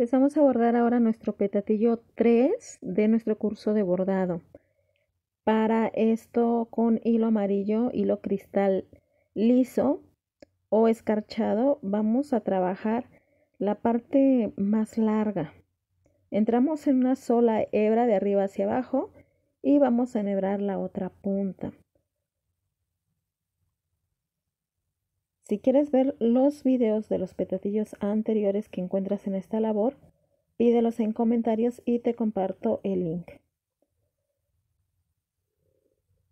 Empezamos a bordar ahora nuestro petatillo 3 de nuestro curso de bordado. Para esto con hilo amarillo, hilo cristal liso o escarchado, vamos a trabajar la parte más larga. Entramos en una sola hebra de arriba hacia abajo y vamos a enhebrar la otra punta. Si quieres ver los videos de los petatillos anteriores que encuentras en esta labor, pídelos en comentarios y te comparto el link.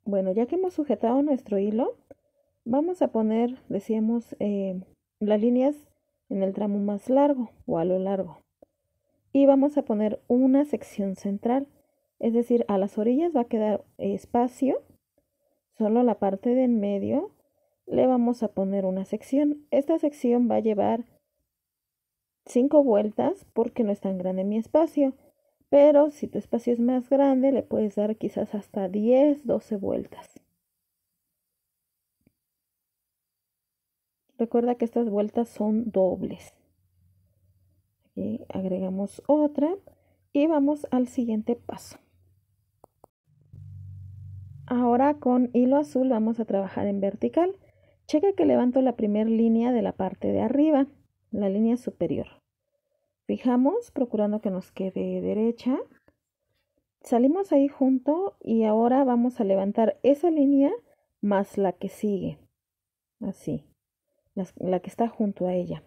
Bueno, ya que hemos sujetado nuestro hilo, vamos a poner, decíamos, eh, las líneas en el tramo más largo o a lo largo. Y vamos a poner una sección central, es decir, a las orillas va a quedar espacio, solo la parte del medio le vamos a poner una sección. Esta sección va a llevar 5 vueltas porque no es tan grande mi espacio. Pero si tu espacio es más grande, le puedes dar quizás hasta 10, 12 vueltas. Recuerda que estas vueltas son dobles. agregamos otra y vamos al siguiente paso. Ahora con hilo azul vamos a trabajar en vertical. Checa que levanto la primera línea de la parte de arriba, la línea superior. Fijamos procurando que nos quede derecha. Salimos ahí junto y ahora vamos a levantar esa línea más la que sigue. Así, la, que está junto a ella.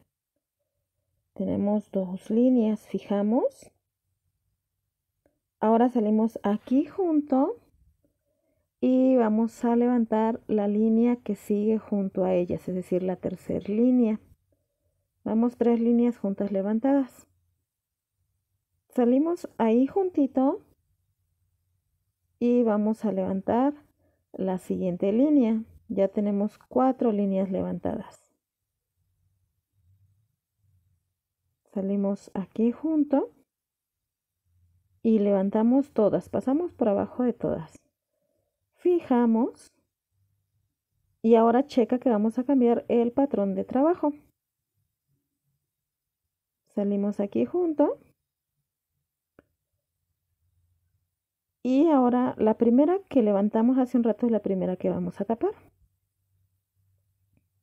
Tenemos dos líneas, fijamos. Ahora salimos aquí junto y vamos a levantar la línea que sigue junto a ellas, es decir, la tercera línea. Vamos tres líneas juntas levantadas. Salimos ahí juntito y vamos a levantar la siguiente línea. Ya tenemos cuatro líneas levantadas. Salimos aquí junto y levantamos todas, pasamos por abajo de todas fijamos y ahora checa que vamos a cambiar el patrón de trabajo. Salimos aquí junto. Y ahora la primera que levantamos hace un rato es la primera que vamos a tapar.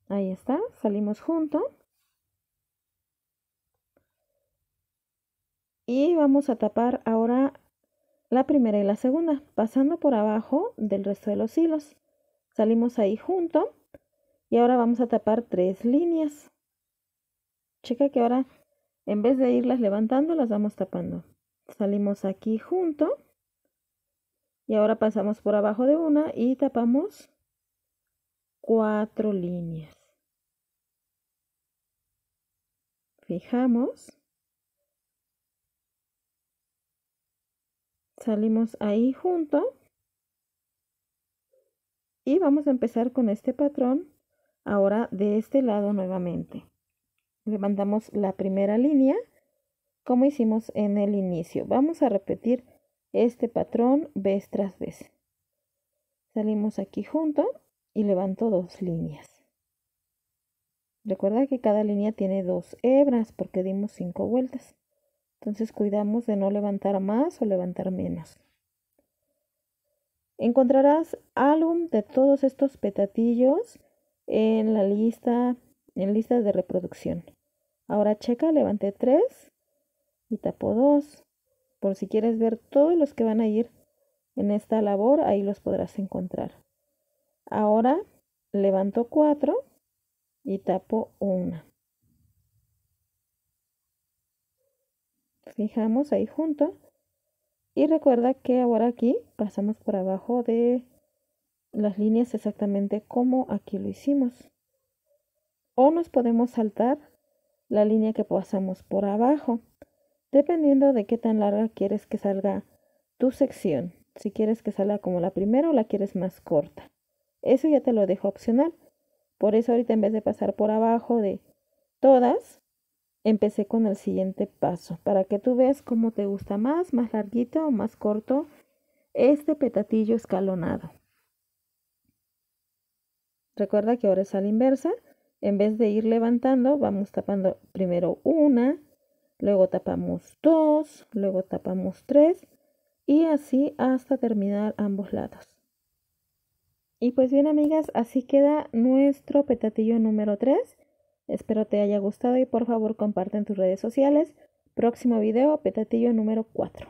Ahí está, salimos junto. Y vamos a tapar ahora la primera y la segunda, pasando por abajo del resto de los hilos. Salimos ahí junto y ahora vamos a tapar tres líneas. Checa que ahora en vez de irlas levantando, las vamos tapando. Salimos aquí junto y ahora pasamos por abajo de una y tapamos cuatro líneas. Fijamos. Salimos ahí junto. Y vamos a empezar con este patrón. Ahora de este lado nuevamente. Levantamos la primera línea como hicimos en el inicio. Vamos a repetir este patrón vez tras vez. Salimos aquí junto y levanto dos líneas. Recuerda que cada línea tiene dos hebras porque dimos cinco vueltas. Entonces cuidamos de no levantar más o levantar menos. Encontrarás álbum de todos estos petatillos en la lista, en lista de reproducción. Ahora checa, levanté 3 y tapo 2. Por si quieres ver todos los que van a ir en esta labor, ahí los podrás encontrar. Ahora levanto 4 y tapo 1. fijamos ahí junto. Y recuerda que ahora aquí pasamos por abajo de las líneas exactamente como aquí lo hicimos. O nos podemos saltar la línea que pasamos por abajo, dependiendo de qué tan larga quieres que salga tu sección. Si quieres que salga como la primera o la quieres más corta. Eso ya te lo dejo opcional. Por eso ahorita en vez de pasar por abajo de todas, empecé con el siguiente paso para que tú veas cómo te gusta más, más larguito o más corto este petatillo escalonado. Recuerda que ahora es a la inversa. En vez de ir levantando, vamos tapando primero una, luego tapamos dos, luego tapamos tres y así hasta terminar ambos lados. Y pues bien amigas, así queda nuestro petatillo número 3 Espero te haya gustado y por favor comparte en tus redes sociales. Próximo video, petatillo número 4.